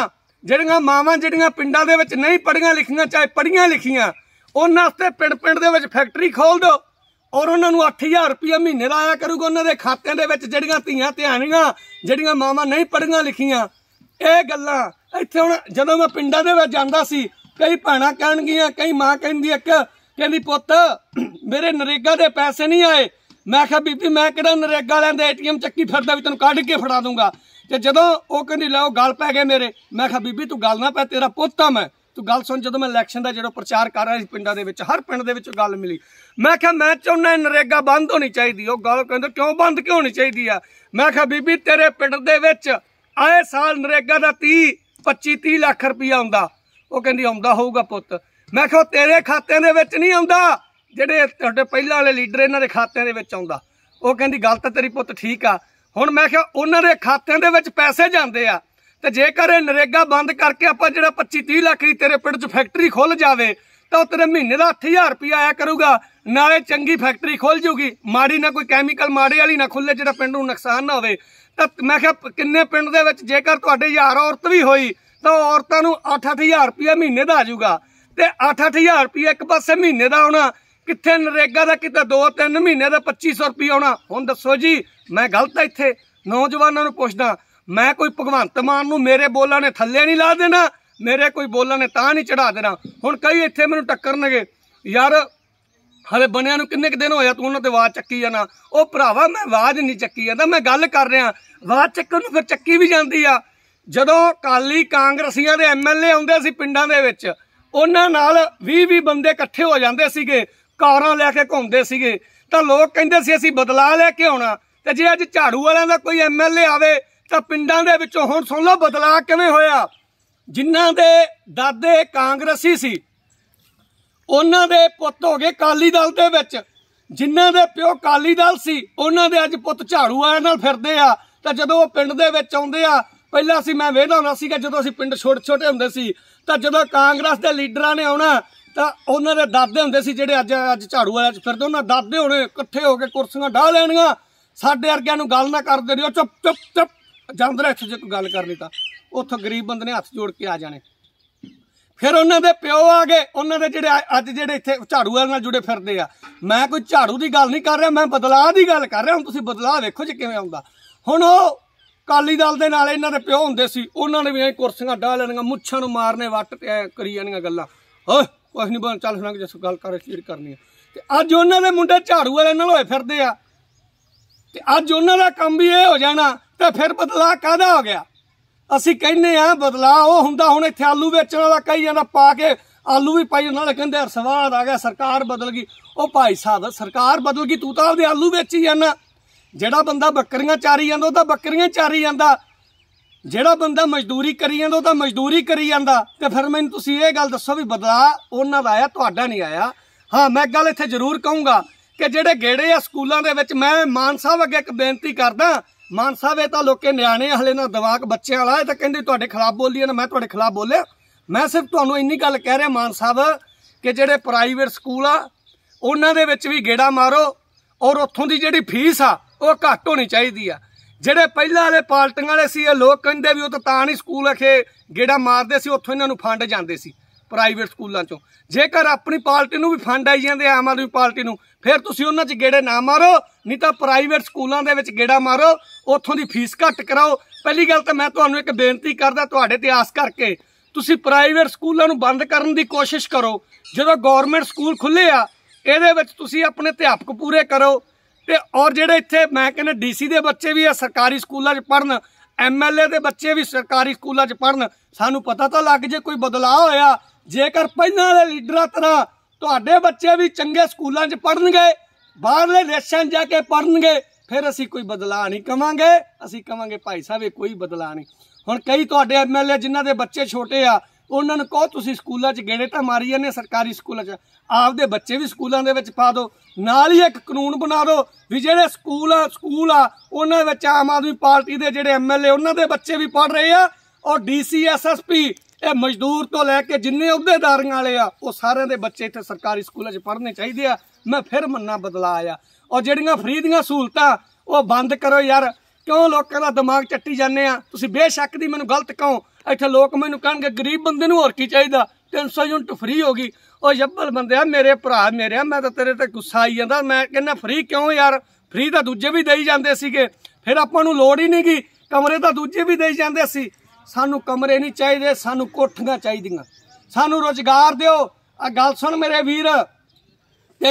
ਜਿਹੜੀਆਂ ਮਾਵਾਂ ਜਿਹੜੀਆਂ ਪਿੰਡਾਂ ਦੇ ਵਿੱਚ ਨਹੀਂ ਪੜੀਆਂ ਲਿਖੀਆਂ ਚਾਹੇ ਪੜੀਆਂ ਲਿਖੀਆਂ ਉਹਨਾਂ ਵਾਸਤੇ ਪਿੰਡ-ਪਿੰਡ ਦੇ ਵਿੱਚ ਫੈਕਟਰੀ ਖੋਲ ਦਿਓ ਔਰ ਉਹਨਾਂ ਨੂੰ 8000 ਰੁਪਏ ਮਹੀਨੇ ਦਾ ਆਇਆ ਕਰੂਗਾ ਉਹਨਾਂ ਦੇ ਖਾਤਿਆਂ ਦੇ ਵਿੱਚ ਜਿਹੜੀਆਂ ਧੀਆਂ ਧਿਆਨੀਆਂ ਜਿਹੜੀਆਂ ਮਾਵਾਂ ਨਹੀਂ ਪੜੀਆਂ ਲਿਖੀਆਂ ਇਹ ਗੱਲਾਂ ਇੱਥੇ ਹੁਣ ਜਦੋਂ ਮੈਂ ਪਿੰਡਾਂ ਦੇ ਵਿੱਚ ਜਾਂਦਾ ਸੀ ਕਈ ਭੈਣਾਂ ਕਹਿਣਗੀਆਂ ਕਈ ਮਾਂ ਕਹਿੰਦੀ ਇੱਕ ਕਹਿੰਦੀ ਪੁੱਤ ਮੇਰੇ ਨਰੇਗਾ ਦੇ ਪੈਸੇ ਨਹੀਂ ਆਏ ਮੈਂ ਕਿਹਾ ਬੀਬੀ ਮੈਂ ਕਿਹੜਾ ਨਰੇਗਾ ਵਾਲਿਆਂ ਦੇ ਏਟੀਐਮ ਚੱਕੀ ਫਿਰਦਾ ਵੀ ਤੈਨੂੰ ਕੱਢ ਕੇ ਫੜਾ ਦੂੰਗਾ ਤੇ ਜਦੋਂ ਉਹ ਕਹਿੰਦੀ ਲੈ ਉਹ ਗੱਲ ਪੈ ਗਏ ਮੇਰੇ ਮੈਂ ਕਿਹਾ ਬੀਬੀ ਤੂੰ ਗੱਲ ਨਾ ਪੈ ਤੇਰਾ ਆ ਮੈਂ ਤੂੰ ਗੱਲ ਸੁਣ ਜਦੋਂ ਮੈਂ ਇਲੈਕਸ਼ਨ ਦਾ ਜਿਹੜਾ ਪ੍ਰਚਾਰ ਕਰ ਰਿਹਾ ਸੀ ਪਿੰਡਾਂ ਦੇ ਵਿੱਚ ਹਰ ਪਿੰਡ ਦੇ ਵਿੱਚ ਗੱਲ ਮਿਲੀ ਮੈਂ ਕਿਹਾ ਮੈਂ ਚਾਹੁੰਦਾ ਨਰੇਗਾ ਬੰਦ ਹੋਣੀ ਚਾਹੀਦੀ ਉਹ ਗੱਲ ਕਹਿੰਦੇ ਕਿਉਂ ਬੰਦ ਕਿਉਂ ਹੋਣੀ ਚਾਹੀਦੀ ਆ ਮੈਂ ਕਿਹਾ ਬੀਬੀ ਤੇਰੇ ਪਿੰਡ ਦੇ ਵਿੱਚ ਆਏ ਸਾਲ ਨਰੇਗਾ ਦਾ 30 25 30 ਲੱਖ ਰੁਪਇਆ ਆਉਂਦਾ ਉਹ ਕਹਿੰਦੀ ਆਉਂਦਾ ਹੋਊਗਾ ਪੁੱਤ ਮੈਂ ਕਿਹਾ ਤੇਰੇ ਖਾਤੇ ਦੇ ਵਿੱਚ ਨਹੀਂ ਆਉਂਦਾ ਜਿਹੜੇ ਤੁਹਾਡੇ ਪਹਿਲਾਂ ਵਾਲੇ ਲੀਡਰ ਇਹਨਾਂ ਦੇ ਖਾਤਿਆਂ ਦੇ ਵਿੱਚ ਆਉਂਦਾ ਉਹ ਕਹਿੰਦੀ ਗੱਲ ਤਾਂ ਤੇਰੀ ਪੁੱਤ ਠੀਕ ਆ ਹੁਣ ਮੈਂ ਕਿਹਾ ਉਹਨਾਂ ਦੇ ਖਾਤਿਆਂ ਦੇ ਵਿੱਚ ਪੈਸੇ ਜਾਂਦੇ ਆ ਤੇ ਜੇਕਰ ਇਹ ਨਰੇਗਾ ਬੰਦ ਕਰਕੇ ਆਪਾਂ ਜਿਹੜਾ 25 30 ਲੱਖ ਦੀ ਤੇਰੇ ਪਿੰਡ 'ਚ ਫੈਕਟਰੀ ਖੁੱਲ ਜਾਵੇ ਤਾਂ ਤੇਰੇ ਮਹੀਨੇ ਦਾ 8000 ਰੁਪਇਆ ਆਇਆ ਕਰੂਗਾ ਨਾਲੇ ਚੰਗੀ ਫੈਕਟਰੀ ਖੁੱਲ ਜੂਗੀ ਮਾੜੀ ਨਾ ਕੋਈ ਕੈਮੀਕਲ ਮਾੜੇ ਵਾਲੀ ਨਾ ਖੁੱਲੇ ਜਿਹੜਾ ਪਿੰਡ ਨੂੰ ਨੁਕਸਾਨ ਨਾ ਹੋਵੇ ਤਾਂ ਮੈਂ ਕਿਹਾ ਕਿੰਨੇ ਪਿੰਡ ਦੇ ਵਿੱਚ ਜੇਕਰ ਤੁਹਾਡੇ ਯਾਰ ਔਰਤ ਵੀ ਹੋਈ ਤਾਂ ਔਰਤਾਂ ਨੂੰ 8-8000 ਰੁਪਇਆ ਮਹੀਨੇ ਦਾ ਆ ਜੂਗਾ ਤੇ 8-8000 ਰੁਪਇਆ ਇੱਕ ਪਾਸੇ ਮਹੀਨੇ ਦਾ ਆਉਣਾ ਕਿੱਥੇ ਨਰੇਗਾ ਦਾ ਕਿਤੇ 2-3 ਮਹੀਨੇ ਦਾ 2500 ਰੁਪਏ ਆਉਣਾ ਹੁਣ ਦੱਸੋ ਜੀ ਮੈਂ ਗਲਤ ਆ ਇੱਥੇ ਨੌਜਵਾਨਾਂ ਨੂੰ ਪੁੱਛਦਾ ਮੈਂ ਕੋਈ ਭਗਵੰਤ ਮਾਨ ਨੂੰ ਮੇਰੇ ਬੋਲਾਂ ਨੇ ਥੱਲੇ ਨਹੀਂ ਲਾ ਦੇਣਾ ਮੇਰੇ ਕੋਈ ਬੋਲਾਂ ਨੇ ਤਾਂ ਨਹੀਂ ਚੜਾ ਦੇਣਾ ਹੁਣ ਕਈ ਇੱਥੇ ਮੈਨੂੰ ਟੱਕਰਨਗੇ ਯਾਰ ਹਲੇ ਬਣਿਆ ਨੂੰ ਕਿੰਨੇ ਕਿ ਦਿਨ ਹੋਇਆ ਤੂੰ ਉਹਨਾਂ ਤੇ ਆਵਾਜ਼ ਚੱਕੀ ਜਾਂਦਾ ਉਹ ਭਰਾਵਾ ਮੈਂ ਆਵਾਜ਼ ਨਹੀਂ ਚੱਕੀ ਜਾਂਦਾ ਮੈਂ ਗੱਲ ਕਰ ਰਿਹਾ ਆਵਾਜ਼ ਚੱਕਣ ਨੂੰ ਫਿਰ ਚੱਕੀ ਵੀ ਜਾਂਦੀ ਆ ਜਦੋਂ ਕਾਲੀ ਕਾਂਗਰਸੀਆਂ ਦੇ ਐਮਐਲਏ ਆਉਂਦੇ ਸੀ ਪਿੰਡਾਂ ਦੇ ਵਿੱਚ ਉਹਨਾਂ ਨਾਲ 20-20 ਬੰਦੇ ਇਕੱਠੇ ਹੋ ਜਾਂਦੇ ਸੀਗੇ ਕਾਰਾਂ ਲੈ ਕੇ ਘੁੰਮਦੇ ਸੀਗੇ ਤਾਂ ਲੋਕ ਕਹਿੰਦੇ ਸੀ ਅਸੀਂ ਬਦਲਾ ਲੈ ਕੇ ਆਉਣਾ ਤੇ ਜੇ ਅੱਜ ਝਾੜੂ ਵਾਲਿਆਂ ਦਾ ਕੋਈ ਐਮਐਲਏ ਆਵੇ ਤਾਂ ਪਿੰਡਾਂ ਦੇ ਵਿੱਚੋਂ ਹੁਣ ਸੁਣ ਲਓ ਬਦਲਾ ਕਿਵੇਂ ਹੋਇਆ ਜਿਨ੍ਹਾਂ ਦੇ ਦਾਦੇ ਕਾਂਗਰਸੀ ਸੀ ਉਹਨਾਂ ਦੇ ਪੁੱਤ ਹੋ ਗਏ ਕਾਲੀ ਦਲ ਦੇ ਵਿੱਚ ਜਿਨ੍ਹਾਂ ਦੇ ਪਿਓ ਕਾਲੀ ਦਲ ਸੀ ਉਹਨਾਂ ਦੇ ਅੱਜ ਪੁੱਤ ਝਾੜੂ ਵਾਲਿਆਂ ਨਾਲ ਫਿਰਦੇ ਆ ਤਾਂ ਜਦੋਂ ਉਹ ਪਿੰਡ ਦੇ ਵਿੱਚ ਆਉਂਦੇ ਆ ਪਹਿਲਾਂ ਸੀ ਮੈਂ ਵੇਖਦਾ ਹੁੰਦਾ ਸੀਗਾ ਜਦੋਂ ਅਸੀਂ ਪਿੰਡ ਛੋਟੇ ਛੋਟੇ ਹੁੰਦੇ ਸੀ ਤਾਂ ਜਦੋਂ ਕਾਂਗਰਸ ਦੇ ਲੀਡਰਾਂ ਨੇ ਆਉਣਾ ਉਹਨਾਂ ਦੇ ਦਾਦੇ ਹੁੰਦੇ ਸੀ ਜਿਹੜੇ ਅੱਜ ਅੱਜ ਝਾੜੂ ਵਾਲਿਆਂ 'ਚ ਫਿਰਦੇ ਉਹਨਾਂ ਦਾਦੇ ਹੋਣੇ ਇਕੱਠੇ ਹੋ ਕੇ ਕੁਰਸੀਆਂ ਢਾ ਲੈਣੀਆਂ ਸਾਡੇ ਵਰਗਿਆਂ ਨੂੰ ਗੱਲ ਨਾ ਕਰਦੇ ਰਿਓ ਚੁੱਪ ਚੁੱਪ ਚੁੱਪ ਜਾਂਦੇ ਰਹਿ ਇੱਥੇ ਜੇ ਕੋਈ ਗੱਲ ਕਰਨੀ ਤਾਂ ਉੱਥੋਂ ਗਰੀਬ ਬੰਦੇ ਨੇ ਹੱਥ ਜੋੜ ਕੇ ਆ ਜਾਣੇ ਫਿਰ ਉਹਨਾਂ ਦੇ ਪਿਓ ਆ ਗਏ ਉਹਨਾਂ ਦੇ ਜਿਹੜੇ ਅੱਜ ਜਿਹੜੇ ਇੱਥੇ ਝਾੜੂ ਵਾਲਿਆਂ ਨਾਲ ਜੁੜੇ ਫਿਰਦੇ ਆ ਮੈਂ ਕੋਈ ਝਾੜੂ ਦੀ ਗੱਲ ਨਹੀਂ ਕਰ ਰਿਹਾ ਮੈਂ ਬਦਲਾਅ ਦੀ ਗੱਲ ਕਰ ਰਿਹਾ ਹੁਣ ਤੁਸੀਂ ਬਦਲਾਅ ਵੇਖੋ ਜੇ ਕਿਵੇਂ ਆਉਂਦਾ ਹੁਣ ਉਹ ਕਾਲੀ ਦਲ ਦੇ ਨਾਲ ਇਹਨਾਂ ਦੇ ਪਿਓ ਹੁੰਦੇ ਸੀ ਉਹਨਾਂ ਨੇ ਵੀ ਐ ਕੁਰਸੀਆਂ ਢਾ ਲੈਣੀਆਂ ਮੁੱਛਾਂ ਨੂੰ ਮਾਰਨੇ ਵੱਟ ਕਰੀ ਜਾਣੀਆਂ ਗੱਲਾਂ ਓਏ ਕੁਛ ਨਹੀਂ ਬਣ ਚੱਲ ਸੁਣਾਂਗੇ ਜਿਸ ਗੱਲ ਕਰ ਕਲੀਅਰ ਕਰਨੀ ਹੈ ਤੇ ਅੱਜ ਉਹਨਾਂ ਦੇ ਮੁੰਡੇ ਝਾੜੂ ਵਾਲੇ ਨਾਲ ਹੋਏ ਫਿਰਦੇ ਆ ਤੇ ਅੱਜ ਉਹਨਾਂ ਦਾ ਕੰਮ ਵੀ ਇਹ ਹੋ ਜਾਣਾ ਤੇ ਫਿਰ ਬਦਲਾ ਕਾਹਦਾ ਹੋ ਗਿਆ ਅਸੀਂ ਕਹਿੰਨੇ ਆ ਬਦਲਾ ਉਹ ਹੁੰਦਾ ਹੁਣ ਇੱਥੇ ਆਲੂ ਵੇਚਣ ਵਾਲਾ ਕਹੀ ਜਾਂਦਾ ਪਾ ਕੇ ਆਲੂ ਵੀ ਪਾਈ ਉਹਨਾਂ ਦੇ ਕਹਿੰਦੇ ਸਵਾਦ ਆ ਗਿਆ ਸਰਕਾਰ ਬਦਲ ਗਈ ਉਹ ਭਾਈ ਸਾਹਿਬ ਸਰਕਾਰ ਬਦਲ ਗਈ ਤੂੰ ਤਾਂ ਉਹਦੇ ਆਲੂ ਵੇਚੀ ਜਾਂਦਾ ਜਿਹੜਾ ਬੰਦਾ ਬੱਕਰੀਆਂ ਚਾਰੀ ਜਾਂਦਾ ਉਹ ਤਾਂ ਬੱਕਰੀਆਂ ਚਾਰੀ ਜਾਂਦਾ ਜਿਹੜਾ ਬੰਦਾ ਮਜ਼ਦੂਰੀ ਕਰੀ ਜਾਂਦਾ ਉਹ ਤਾਂ ਮਜ਼ਦੂਰੀ ਕਰੀ ਜਾਂਦਾ ਤੇ ਫਿਰ ਮੈਨੂੰ ਤੁਸੀਂ ਇਹ ਗੱਲ ਦੱਸੋ ਵੀ ਬਦਲਾ ਉਹਨਾਂ ਦਾ ਆਇਆ ਤੁਹਾਡਾ ਨਹੀਂ ਆਇਆ ਹਾਂ ਮੈਂ ਗੱਲ ਇੱਥੇ ਜ਼ਰੂਰ ਕਹੂੰਗਾ ਕਿ ਜਿਹੜੇ ਗੇੜੇ ਆ ਸਕੂਲਾਂ ਦੇ ਵਿੱਚ ਮੈਂ ਮਾਨ ਸਾਹਿਬ ਅੱਗੇ ਇੱਕ ਬੇਨਤੀ ਕਰਦਾ ਮਾਨ ਸਾਹਿਬ ਇਹ ਤਾਂ ਲੋਕੇ ਨਿਆਣੇ ਹਲੇ ਨਾ ਦਿਮਾਗ ਬੱਚਿਆਂ ਵਾਲਾ ਇਹ ਤਾਂ ਕਹਿੰਦੇ ਤੁਹਾਡੇ ਖਿਲਾਫ ਬੋਲੀ ਨਾ ਮੈਂ ਤੁਹਾਡੇ ਖਿਲਾਫ ਬੋਲਿਆ ਮੈਂ ਸਿਰਫ ਤੁਹਾਨੂੰ ਇੰਨੀ ਗੱਲ ਕਹਿ ਰਿਹਾ ਮਾਨ ਸਾਹਿਬ ਕਿ ਜਿਹੜੇ ਪ੍ਰਾਈਵੇਟ ਸਕੂਲ ਆ ਉਹਨਾਂ ਦੇ ਵਿੱਚ ਵੀ ਗੇੜਾ ਮਾਰੋ ਔਰ ਉੱਥੋਂ ਦੀ ਜਿਹੜੀ ਫੀਸ ਆ ਉਹ ਘੱਟ ਹੋਣੀ ਚਾਹੀਦੀ ਆ ਜਿਹੜੇ ਪਹਿਲਾਂ ਵਾਲੇ ਪਾਲਟਿੰਗ ਵਾਲੇ ਸੀ ਇਹ ਲੋਕ ਕਹਿੰਦੇ ਵੀ ਉਹ ਤਾਂ ਤਾਂ ਨਹੀਂ ਸਕੂਲ ਅਖੇ ਗੇੜਾ ਮਾਰਦੇ ਸੀ ਉੱਥੋਂ ਇਹਨਾਂ ਨੂੰ ਫੰਡ ਜਾਂਦੇ ਸੀ ਪ੍ਰਾਈਵੇਟ ਸਕੂਲਾਂ ਚੋਂ ਜੇਕਰ ਆਪਣੀ ਪਾਰਟੀ ਨੂੰ ਵੀ ਫੰਡ ਆਈ ਜਾਂਦੇ ਆਮ ਆਦਮੀ ਪਾਰਟੀ ਨੂੰ ਫਿਰ ਤੁਸੀਂ ਉਹਨਾਂ 'ਚ ਗੇੜੇ ਨਾ ਮਾਰੋ ਨਹੀਂ ਤਾਂ ਪ੍ਰਾਈਵੇਟ ਸਕੂਲਾਂ ਦੇ ਵਿੱਚ ਗੇੜਾ ਮਾਰੋ ਉੱਥੋਂ ਦੀ ਫੀਸ ਘੱਟ ਕਰਾਓ ਪਹਿਲੀ ਗੱਲ ਤਾਂ ਮੈਂ ਤੁਹਾਨੂੰ ਇੱਕ ਬੇਨਤੀ ਕਰਦਾ ਤੁਹਾਡੇ ਤੇ ਆਸ ਕਰਕੇ ਤੁਸੀਂ ਪ੍ਰਾਈਵੇਟ ਸਕੂਲਾਂ ਨੂੰ ਬੰਦ ਕਰਨ ਦੀ ਕੋਸ਼ਿਸ਼ ਕਰੋ ਜਦੋਂ ਗਵਰਨਮੈਂਟ ਸਕੂਲ ਖੁੱਲੇ ਆ ਇਹਦੇ ਵਿੱਚ ਤੁਸੀਂ ਆਪਣੇ ਅਧਿਆਪਕ ਪੂਰੇ ਕਰੋ ਤੇ ਔਰ ਜਿਹੜੇ ਇੱਥੇ ਮੈਂ ਕਹਿੰਦਾ ਡੀਸੀ ਦੇ ਬੱਚੇ ਵੀ ਆ ਸਰਕਾਰੀ ਸਕੂਲਾਂ 'ਚ ਪੜਨ ਐਮਐਲਏ ਦੇ ਬੱਚੇ ਵੀ ਸਰਕਾਰੀ ਸਕੂਲਾਂ 'ਚ ਪੜਨ ਸਾਨੂੰ ਪਤਾ ਤਾਂ ਲੱਗ ਜੇ ਕੋਈ ਬਦਲਾਅ ਹੋਇਆ ਜੇਕਰ ਪਹਿਲਾਂ ਵਾਲੇ ਲੀਡਰਾਂ ਤਰ੍ਹਾਂ ਤੁਹਾਡੇ ਬੱਚੇ ਵੀ ਚੰਗੇ ਸਕੂਲਾਂ 'ਚ ਪੜਨਗੇ ਬਾਹਰਲੇ ਦੇਸ਼ਾਂ 'ਚ ਜਾ ਕੇ ਪੜਨਗੇ ਫਿਰ ਅਸੀਂ ਕੋਈ ਬਦਲਾਅ ਨਹੀਂ ਕਵਾਂਗੇ ਅਸੀਂ ਕਵਾਂਗੇ ਭਾਈ ਸਾਹਿਬ ਇਹ ਕੋਈ ਬਦਲਾਅ ਨਹੀਂ ਹੁਣ ਕਈ ਤੁਹਾਡੇ ਐਮਐਲਏ ਜਿਨ੍ਹਾਂ ਦੇ ਬੱਚੇ ਛੋਟੇ ਆ ਉਹਨਾਂ ਨੂੰ ਕਹੋ ਤੁਸੀਂ ਸਕੂਲਾਂ 'ਚ ਗੇੜੇ ਤਾਂ ਮਾਰੀ ਜਾਂਦੇ ਸਰਕਾਰੀ ਸਕੂਲਾਂ 'ਚ ਆਪਦੇ ਬੱਚੇ ਵੀ ਸਕੂਲਾਂ ਦੇ ਵਿੱਚ ਪਾ ਦਿਓ ਨਾਲ ਹੀ ਇੱਕ ਕਾਨੂੰਨ ਬਣਾ ਦਿਓ ਵੀ ਜਿਹੜੇ ਸਕੂਲ ਆ ਸਕੂਲ ਆ ਉਹਨਾਂ ਵਿੱਚ ਆਮ ਆਦਮੀ ਪਾਰਟੀ ਦੇ ਜਿਹੜੇ ਐਮਐਲਏ ਉਹਨਾਂ ਦੇ ਬੱਚੇ ਵੀ ਪੜ ਰਹੇ ਆ ਔਰ ਐਸਐਸਪੀ ਇਹ ਮਜ਼ਦੂਰ ਤੋਂ ਲੈ ਕੇ ਜਿੰਨੇ ਅਹੁਦੇਦਾਰੀਆਂ ਵਾਲੇ ਆ ਉਹ ਸਾਰਿਆਂ ਦੇ ਬੱਚੇ ਇੱਥੇ ਸਰਕਾਰੀ ਸਕੂਲਾਂ 'ਚ ਪੜ੍ਹਨੇ ਚਾਹੀਦੇ ਆ ਮੈਂ ਫਿਰ ਮੰਨਾ ਬਦਲਾ ਆਇਆ ਔਰ ਜਿਹੜੀਆਂ ਫ੍ਰੀ ਦੀਆਂ ਸਹੂਲਤਾਂ ਉਹ ਬੰਦ ਕਰੋ ਯਾਰ ਕਿਉਂ ਲੋਕਾਂ ਦਾ ਦਿਮਾਗ ਚੱਟੀ ਜਾਂਦੇ ਆ ਤੁਸੀਂ ਬੇਸ਼ੱਕ ਦੀ ਮੈਨੂੰ ਗਲਤ ਕਹੋ ਇੱਥੇ ਲੋਕ ਮੈਨੂੰ ਕਹਿਣਗੇ ਗਰੀਬ ਬੰਦੇ ਨੂੰ ਹੋਰ ਕੀ ਚਾਹੀਦਾ 300 ਯੂਨਿਟ ਫ੍ਰੀ ਹੋ ਗਈ ਉਹ ਜੱਬਲ ਬੰਦਿਆ ਮੇਰੇ ਭਰਾ ਮੇਰੇ ਮੈਂ ਤਾਂ ਤੇਰੇ ਤੇ ਗੁੱਸਾ ਆਈ ਜਾਂਦਾ ਮੈਂ ਕਹਿੰਦਾ ਫ੍ਰੀ ਕਿਉਂ ਯਾਰ ਫ੍ਰੀ ਤਾਂ ਦੂਜੇ ਵੀ ਦੇਈ ਜਾਂਦੇ ਸੀਗੇ ਫਿਰ ਆਪਾਂ ਨੂੰ ਲੋੜ ਹੀ ਨਹੀਂ ਗਈ ਕਮਰੇ ਤਾਂ ਦੂਜੇ ਵੀ ਦੇਈ ਜਾਂਦੇ ਸੀ ਸਾਨੂੰ ਕਮਰੇ ਨਹੀਂ ਚਾਹੀਦੇ ਸਾਨੂੰ ਕੋਠੀਆਂ ਚਾਹੀਦੀਆਂ ਸਾਨੂੰ ਰੋਜ਼ਗਾਰ ਦਿਓ ਆ ਗੱਲ ਸੁਣ ਮੇਰੇ ਵੀਰ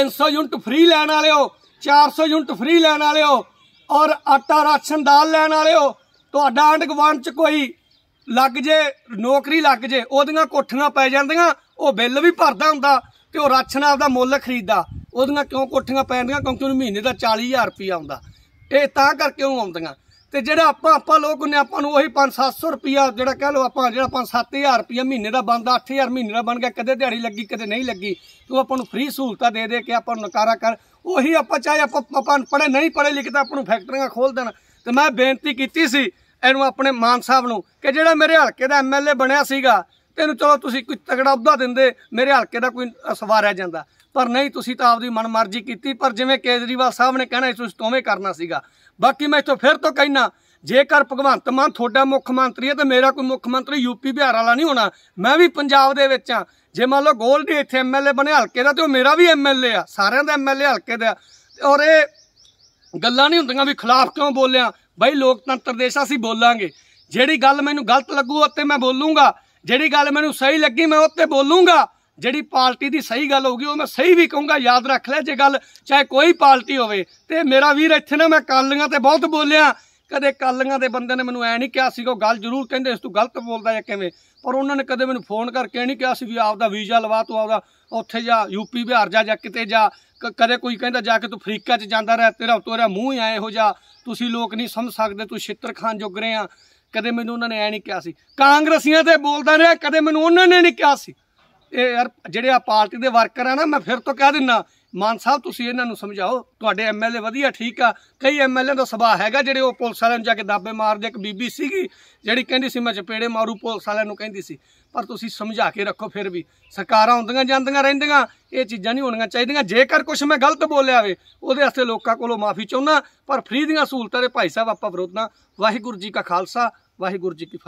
300 ਯੂਨਿਟ ਫ੍ਰੀ ਲੈਣ ਵਾਲਿਓ 400 ਯੂਨਿਟ ਫ੍ਰੀ ਲੈਣ ਵਾਲਿਓ ਔਰ ਆਟਾ ਰਾਸ਼ਨ ਦਾਲ ਲੈਣ ਵਾਲਿਓ ਤੁਹਾਡਾ ਆਂਢ ਚ ਕੋਈ ਲੱਗ ਜੇ ਨੌਕਰੀ ਲੱਗ ਜੇ ਉਹਦੀਆਂ ਕੋਠੀਆਂ ਪੈ ਜਾਂਦੀਆਂ ਉਹ ਬਿੱਲ ਵੀ ਭਰਦਾ ਹੁੰਦਾ ਤੇ ਉਹ ਰਾਸ਼ਨ ਆਪਦਾ ਮੁੱਲ ਖਰੀਦਦਾ ਉਹਦੀਆਂ ਕਿਉਂ ਕੋਠੀਆਂ ਪੈ ਜਾਂਦੀਆਂ ਕਿਉਂਕਿ ਉਹਨੂੰ ਮਹੀਨੇ ਦਾ 40000 ਰੁਪਏ ਆਉਂਦਾ ਇਹ ਤਾਂ ਕਰਕੇ ਉਹ ਆਉਂਦੀਆਂ ਤੇ ਜਿਹੜਾ ਆਪਾਂ ਆਪਾਂ ਲੋਕ ਨੇ ਆਪਾਂ ਨੂੰ ਉਹੀ 5-700 ਰੁਪਿਆ ਜਿਹੜਾ ਕਹਿ ਲਓ ਆਪਾਂ ਜਿਹੜਾ 5-7000 ਰੁਪਿਆ ਮਹੀਨੇ ਦਾ ਬਣਦਾ 8000 ਮਹੀਨੇ ਦਾ ਬਣ ਗਿਆ ਕਦੇ ਦਿਹਾੜੀ ਲੱਗੀ ਕਦੇ ਨਹੀਂ ਲੱਗੀ ਤੂੰ ਆਪਾਂ ਨੂੰ ਫ੍ਰੀ ਸਹੂਲਤਾਂ ਦੇ ਦੇ ਕੇ ਆਪਾਂ ਨੂੰ ਨਕਾਰਾ ਕਰ ਉਹੀ ਆਪਾਂ ਚਾਹੇ ਆਪਾਂ ਪੜੇ ਨਹੀਂ ਪੜੇ ਲਿਖੇ ਤਾਂ ਆਪਾਂ ਨੂੰ ਫੈਕਟਰੀਆਂ ਖੋਲ ਦੇਣ ਤੇ ਮੈਂ ਬੇਨਤੀ ਕੀਤੀ ਸੀ ਇਹਨੂੰ ਆਪਣੇ ਮਾਨ ਸਾਹਿਬ ਨੂੰ ਕਿ ਜਿਹੜਾ ਮੇਰੇ ਹਲਕੇ ਦਾ ਐਮਐਲਏ ਬਣਿਆ ਸੀਗਾ ਤੈਨੂੰ ਚਲੋ ਤੁਸੀਂ ਕੋਈ ਤਗੜਾ ਅਹੁਦਾ ਦਿੰਦੇ ਮੇਰੇ ਹਲਕੇ ਦਾ ਕੋਈ ਸਵਾਰਿਆ ਜਾਂਦਾ ਪਰ ਨਹੀਂ ਤੁਸੀਂ ਤਾਂ ਆਪਦੀ ਮਨਮਰਜ਼ੀ ਕੀਤੀ ਪਰ ਜਿਵੇਂ ਕੇਜਰੀਵਾਲ ਸਾਹਿਬ ਨੇ ਕਹਿਣਾ ਤੁਸੀਂ ਤੋਵੇਂ ਕਰਨਾ ਸੀਗਾ ਬਾਕੀ ਮੈਂ ਇਥੋਂ ਫਿਰ ਤੋਂ ਕਹਿਣਾ ਜੇਕਰ ਭਗਵੰਤ ਮਾਨ ਤੁਹਾਡਾ ਮੁੱਖ ਮੰਤਰੀ ਹੈ ਤਾਂ ਮੇਰਾ ਕੋਈ ਮੁੱਖ ਮੰਤਰੀ ਯੂਪੀ ਬਿਹਾਰ ਵਾਲਾ ਨਹੀਂ ਹੋਣਾ ਮੈਂ ਵੀ ਪੰਜਾਬ ਦੇ ਵਿੱਚ ਆ ਜੇ ਮੰਨ ਲਓ ਗੋਲਡੀ ਇੱਥੇ ਐਮਐਲਏ ਬਣੇ ਹਲਕੇ ਦਾ ਤੇ ਉਹ ਮੇਰਾ ਵੀ ਐਮਐਲਏ ਆ ਸਾਰਿਆਂ ਦਾ ਐਮਐਲਏ ਹਲਕੇ ਦਾ ਔਰ ਇਹ ਗੱਲਾਂ ਨਹੀਂ ਹੁੰਦੀਆਂ ਵੀ ਖਿਲਾਫ ਕਿਉਂ ਬੋਲਿਆ ਬਾਈ ਲੋਕਤੰਤਰ ਦੇਸ਼ ਅਸੀਂ ਬੋਲਾਂਗੇ ਜਿਹੜੀ ਗੱਲ ਮੈਨੂੰ ਗਲਤ ਲੱਗੂ ਉੱਤੇ ਮੈਂ ਬੋਲੂੰਗਾ ਜਿਹੜੀ ਗੱਲ ਮੈਨੂੰ ਸਹੀ ਲੱਗੀ ਮੈਂ ਉੱਤੇ ਬੋਲੂੰਗਾ ਜਿਹੜੀ ਪਾਰਟੀ ਦੀ ਸਹੀ ਗੱਲ ਹੋਊਗੀ ਉਹ ਮੈਂ ਸਹੀ ਵੀ ਕਹੂੰਗਾ ਯਾਦ ਰੱਖ ਲੈ ਜੇ ਗੱਲ ਚਾਹੇ ਕੋਈ ਪਾਰਟੀ ਹੋਵੇ ਤੇ ਮੇਰਾ ਵੀਰ ਇੱਥੇ ਨਾ ਮੈਂ ਕਾਲੀਆਂ ਤੇ ਬਹੁਤ ਬੋਲਿਆ ਕਦੇ ਕਾਲੀਆਂ ਦੇ ਬੰਦੇ ਨੇ ਮੈਨੂੰ ਐ ਨਹੀਂ ਕਿਹਾ ਸੀ ਕੋ ਗੱਲ ਜ਼ਰੂਰ ਕਹਿੰਦੇ ਇਸ ਤੂੰ ਗਲਤ ਬੋਲਦਾ ਜਾਂ ਕਿਵੇਂ ਪਰ ਉਹਨਾਂ ਨੇ ਕਦੇ ਮੈਨੂੰ ਫੋਨ ਕਰਕੇ ਨਹੀਂ ਕਿਹਾ ਸੀ ਵੀ ਆਪਦਾ ਵੀਜ਼ਾ ਲਵਾ ਤੂੰ ਆਪਦਾ ਉੱਥੇ ਜਾ ਯੂਪੀ ਬਿਹਾਰ ਜਾ ਜਾਂ ਕਿਤੇ ਜਾ ਕਦੇ ਕੋਈ ਕਹਿੰਦਾ ਜਾ ਕੇ ਤੂੰ ਅਫਰੀਕਾ 'ਚ ਜਾਂਦਾ ਰਹਿ ਤੇਰਾ ਤੋਰਾ ਮੂੰਹ ਹੀ ਆਏ ਹੋ ਜਾ ਤੁਸੀਂ ਲੋਕ ਨਹੀਂ ਸਮਝ ਸਕਦੇ ਤੂੰ ਛਿੱਤਰਖਾਨ ਜੁਗ ਰਹੇ ਆ ਕਦੇ ਮੈਨੂੰ ਉਹਨਾਂ ਨੇ ਐ ਨਹੀਂ ਕਿਹਾ ਸੀ ਕਾਂਗਰਸੀਆਂ ਤੇ ਬੋਲਦਾ ਰਿਹਾ ਕਦੇ ਮੈਨੂੰ ਉਹਨਾਂ ਨੇ ਨਹੀਂ ਕਿਹਾ ਸੀ ਇਹ ਯਾਰ ਜਿਹੜੇ ਆ ਪਾਰਟੀ ਦੇ ਵਰਕਰ ਆ ਨਾ ਮੈਂ ਫਿਰ ਤੋਂ ਕਹਿ ਦਿੰਨਾ ਮਾਨ ਸਾਹਿਬ ਤੁਸੀਂ ਇਹਨਾਂ ਨੂੰ ਸਮਝਾਓ ਤੁਹਾਡੇ ਐਮਐਲਏ ਵਧੀਆ ਠੀਕ ਆ ਕਈ ਐਮਐਲਏ ਦਾ ਸੁਭਾਅ ਹੈਗਾ ਜਿਹੜੇ ਉਹ ਪੁਲਿਸ ਵਾਲਿਆਂ ਨੂੰ ਜਾ ਕੇ ਦਾਬੇ ਮਾਰਦੇ ਇੱਕ ਬੀਬੀ ਸੀਗੀ ਜਿਹੜੀ ਕਹਿੰਦੀ ਸੀ ਮੈਂ ਚਪੇੜੇ ਮਾਰੂ ਪੁਲਿਸ ਵਾਲਿਆਂ ਨੂੰ ਕਹਿੰਦੀ ਸੀ ਪਰ ਤੁਸੀਂ ਸਮਝਾ ਕੇ ਰੱਖੋ ਫਿਰ ਵੀ ਸਰਕਾਰਾਂ ਹੁੰਦੀਆਂ ਜਾਂਦੀਆਂ ਰਹਿੰਦੀਆਂ ਇਹ ਚੀਜ਼ਾਂ ਨਹੀਂ ਹੋਣੀਆਂ ਚਾਹੀਦੀਆਂ ਜੇਕਰ ਕੁਝ ਮੈਂ ਗਲਤ ਬੋਲਿਆ ਵੇ ਉਹਦੇ ਵਾਸਤੇ ਲੋਕਾਂ ਕੋਲੋਂ ਮਾਫੀ ਚਾਹੁੰਦਾ ਪਰ ਫਰੀਦੀਆਂ ਦੀਆਂ ਸਹੂਲਤਾਂ ਦੇ ਭਾਈ ਸਾਹਿਬ ਆਪਾਂ ਵਿਰੋਧਨਾ ਵਾਹਿਗੁਰੂ ਜੀ ਕਾ ਖਾਲਸਾ ਵਾਹਿਗੁਰੂ ਜੀ ਕੀ